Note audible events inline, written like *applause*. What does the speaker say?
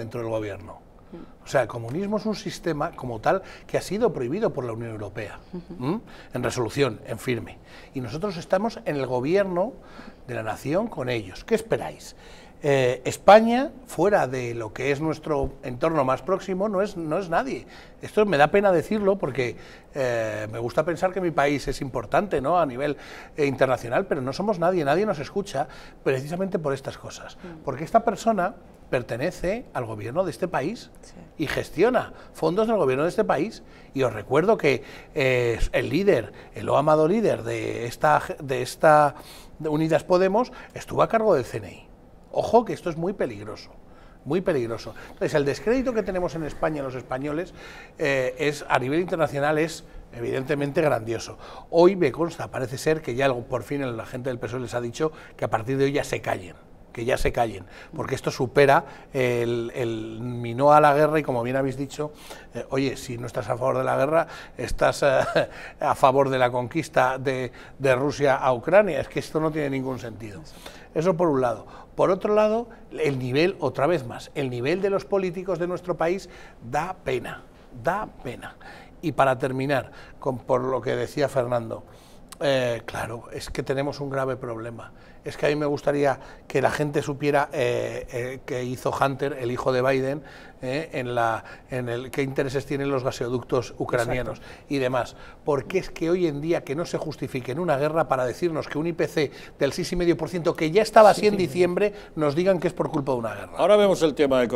dentro del gobierno. O sea, el comunismo es un sistema como tal que ha sido prohibido por la Unión Europea, en resolución, en firme. Y nosotros estamos en el gobierno de la nación con ellos. ¿Qué esperáis? Eh, España, fuera de lo que es nuestro entorno más próximo, no es, no es nadie. Esto me da pena decirlo porque eh, me gusta pensar que mi país es importante ¿no? a nivel eh, internacional, pero no somos nadie, nadie nos escucha precisamente por estas cosas. Mm. Porque esta persona pertenece al gobierno de este país y gestiona fondos del gobierno de este país. Y os recuerdo que eh, el líder, el lo amado líder de esta, de esta Unidas Podemos, estuvo a cargo del CNI. Ojo que esto es muy peligroso muy peligroso. Entonces, el descrédito que tenemos en España, los españoles, eh, es a nivel internacional es evidentemente grandioso. Hoy me consta, parece ser que ya por fin la gente del PSOE les ha dicho que a partir de hoy ya se callen que ya se callen, porque esto supera el, mino a la guerra y como bien habéis dicho, eh, oye, si no estás a favor de la guerra, estás eh, *laughs* a favor de la conquista de, de, Rusia a Ucrania, es que esto no tiene ningún sentido. Eso por un lado. Por otro lado, el nivel, otra vez más, el nivel de los políticos de nuestro país da pena, da pena. Y para terminar, con, por lo que decía Fernando, eh, claro, es que tenemos un grave problema. Es que a mí me gustaría que la gente supiera eh, eh, que qué hizo Hunter, el hijo de Biden, en, la, en el qué intereses tienen los gasoductos ucranianos y demás. Porque es que hoy en día que no se justifique en una guerra para decirnos que un IPC del 6,5%, que ya estaba así en diciembre, nos digan que es por culpa de una guerra. Ahora vemos el tema de